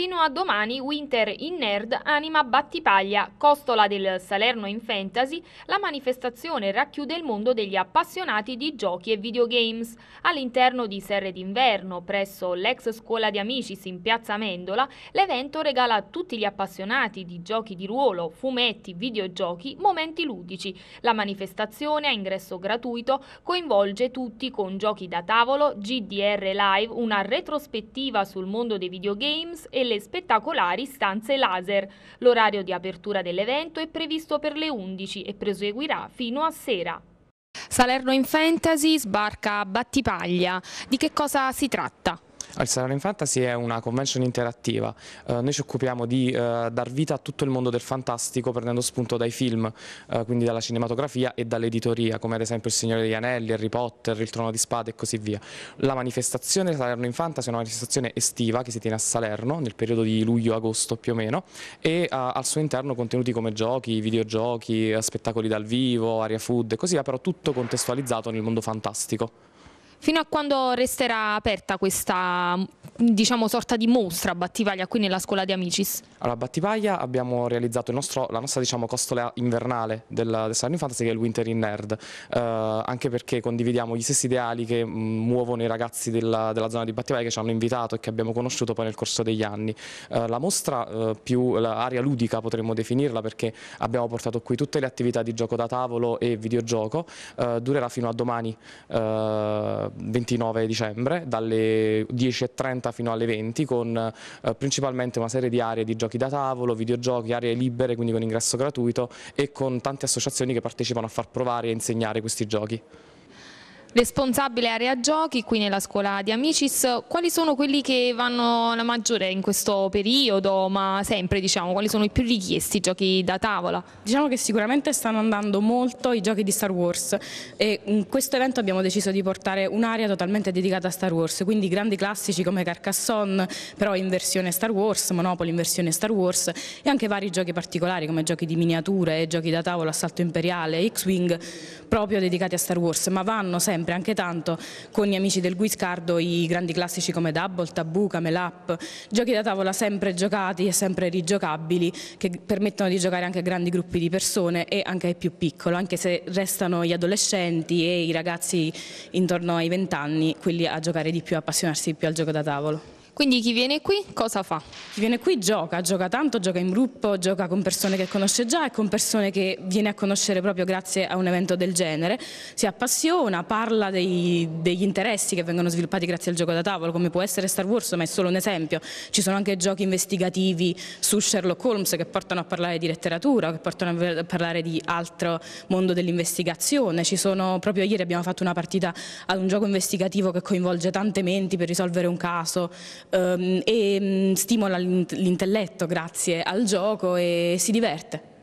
Fino a domani Winter in Nerd anima Battipaglia, costola del Salerno in Fantasy, la manifestazione racchiude il mondo degli appassionati di giochi e videogames. All'interno di Serre d'Inverno, presso l'ex scuola di Amicis in Piazza Mendola, l'evento regala a tutti gli appassionati di giochi di ruolo, fumetti, videogiochi, momenti ludici. La manifestazione a ingresso gratuito coinvolge tutti con giochi da tavolo, GDR Live, una retrospettiva sul mondo dei videogames e delle spettacolari stanze laser. L'orario di apertura dell'evento è previsto per le 11 e proseguirà fino a sera. Salerno in Fantasy sbarca a Battipaglia. Di che cosa si tratta? Allora, Serena Fantasy è una convention interattiva, eh, noi ci occupiamo di eh, dar vita a tutto il mondo del fantastico prendendo spunto dai film, eh, quindi dalla cinematografia e dall'editoria, come ad esempio Il Signore degli Anelli, Harry Potter, Il Trono di Spade e così via. La manifestazione Salerno in Fantasy è una manifestazione estiva che si tiene a Salerno nel periodo di luglio-agosto più o meno e eh, al suo interno contenuti come giochi, videogiochi, spettacoli dal vivo, aria food e così via, però tutto contestualizzato nel mondo fantastico. Fino a quando resterà aperta questa diciamo sorta di mostra a Battivaglia qui nella scuola di Amicis? Allora a Battivaglia abbiamo realizzato nostro, la nostra diciamo, costola invernale del, del Salone Infanzia che è il Winter in Nerd eh, anche perché condividiamo gli stessi ideali che mm, muovono i ragazzi della, della, zona di Battivaglia che ci hanno invitato e che abbiamo conosciuto poi nel corso degli anni. Eh, la mostra eh, più l'area ludica potremmo definirla perché abbiamo portato qui tutte le attività di gioco da tavolo e videogioco eh, durerà fino a domani 29 eh, dicembre dalle 10.30 giornata fino alle 20 con eh, principalmente una serie di aree di giochi da tavolo, videogiochi, aree libere quindi con ingresso gratuito e con tante associazioni che partecipano a far provare e insegnare questi giochi. Responsabile area giochi qui nella scuola di Amicis, quali sono quelli che vanno la maggiore in questo periodo, ma sempre diciamo, quali sono i più richiesti i giochi da tavola? Diciamo che sicuramente stanno andando molto i giochi di Star Wars e in questo evento abbiamo deciso di portare un'area totalmente dedicata a Star Wars, quindi grandi classici come Carcassonne, però in versione Star Wars, Monopoly in versione Star Wars e anche vari giochi particolari come giochi di miniature, giochi da tavola, assalto imperiale, X-Wing, proprio dedicati a Star Wars, ma vanno sempre sempre, anche tanto, con gli amici del Guiscardo i grandi classici come Double, Tabù, Camelap, giochi da tavola sempre giocati e sempre rigiocabili che permettono di giocare anche a grandi gruppi di persone e anche ai più piccoli, anche se restano gli adolescenti e i ragazzi intorno ai vent'anni, quelli a giocare di più, appassionarsi di più al gioco da tavolo. Quindi chi viene qui cosa fa? Chi viene qui gioca, gioca tanto, gioca in gruppo, gioca con persone che conosce già e con persone che viene a conoscere proprio grazie a un evento del genere, si appassiona, parla dei, degli interessi che vengono sviluppati grazie al gioco da tavolo, come può essere Star Wars, ma è solo un esempio. Ci sono anche giochi investigativi su Sherlock Holmes che portano a parlare di letteratura, che portano a parlare di altro mondo dell'investigazione. Ci sono, proprio ieri abbiamo fatto una partita ad un gioco investigativo che coinvolge tante menti per risolvere un caso, Ehm, e mm, stimola l'intelletto grazie al gioco e si diverte.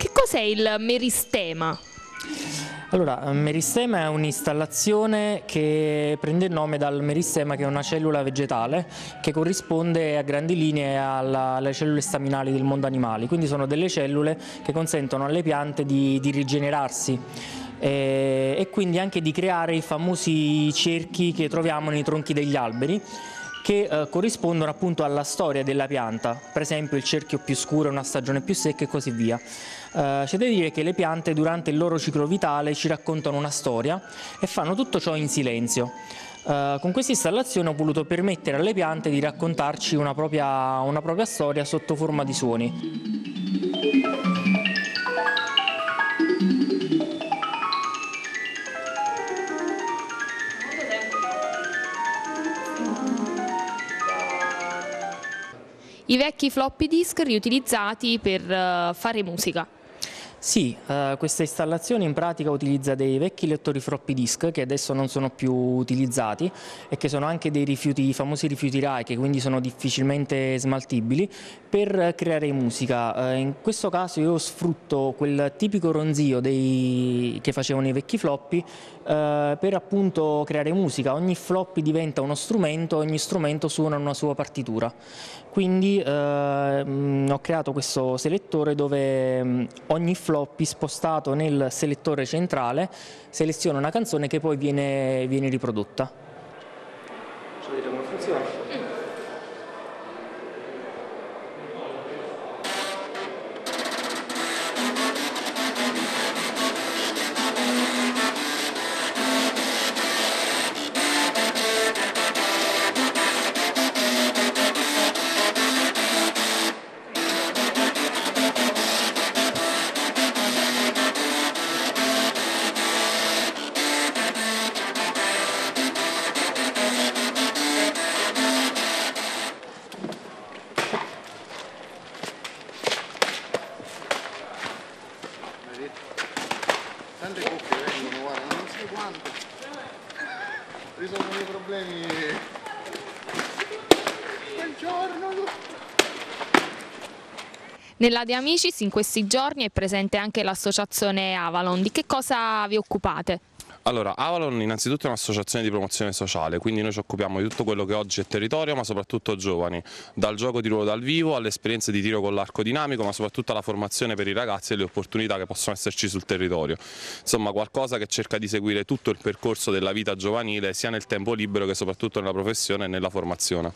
Che cos'è il meristema? Allora, meristema è un'installazione che prende il nome dal meristema che è una cellula vegetale che corrisponde a grandi linee alla, alle cellule staminali del mondo animale, quindi sono delle cellule che consentono alle piante di, di rigenerarsi e, eh, e quindi anche di creare i famosi cerchi che troviamo nei tronchi degli alberi che eh, corrispondono appunto alla storia della pianta, per esempio il cerchio più scuro una stagione più secca e così via. Eh, c'è da dire che le piante durante il loro ciclo vitale ci raccontano una storia e fanno tutto ciò in silenzio. Eh, con questa installazione ho voluto permettere alle piante di raccontarci una propria, una propria storia sotto forma di suoni. i vecchi floppy disk riutilizzati per eh, fare musica. Sì, eh, questa installazione in pratica utilizza dei vecchi lettori floppy disk che adesso non sono più utilizzati e che sono anche dei rifiuti, i famosi rifiuti RAI che quindi sono difficilmente smaltibili per creare musica. Eh, in questo caso io sfrutto quel tipico ronzio dei... che facevano i vecchi floppy eh, per appunto creare musica. Ogni floppy diventa uno strumento, ogni strumento suona una sua partitura. Quindi mh, eh, ho creato questo selettore dove mm, ogni floppy spostato nel selettore centrale seleziona una canzone che poi viene, viene riprodotta. Nella De Amicis in questi giorni è presente anche l'associazione Avalon, di che cosa vi occupate? Allora, Avalon innanzitutto è un'associazione di promozione sociale, quindi noi ci occupiamo di tutto quello che oggi è territorio, ma soprattutto giovani, dal gioco di ruolo dal vivo all'esperienza di tiro con l'arco dinamico, ma soprattutto alla formazione per i ragazzi e le opportunità che possono esserci sul territorio. Insomma, qualcosa che cerca di seguire tutto il percorso della vita giovanile, sia nel tempo libero che soprattutto nella professione e nella formazione.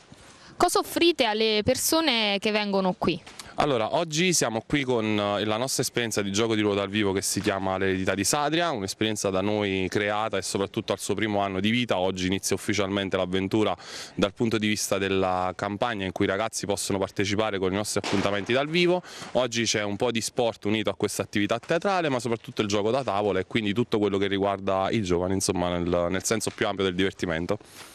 Cosa offrite alle persone che vengono qui? Allora, oggi siamo qui con eh, la nostra esperienza di gioco di ruota dal vivo che si chiama L'eredità di Sadria, un'esperienza da noi creata e soprattutto al suo primo anno di vita. Oggi inizia ufficialmente l'avventura dal punto di vista della campagna in cui i ragazzi possono partecipare con i nostri appuntamenti dal vivo. Oggi c'è un po' di sport unito a questa attività teatrale, ma soprattutto il gioco da tavola e quindi tutto quello che riguarda i giovani, insomma, nel, nel senso più ampio del divertimento.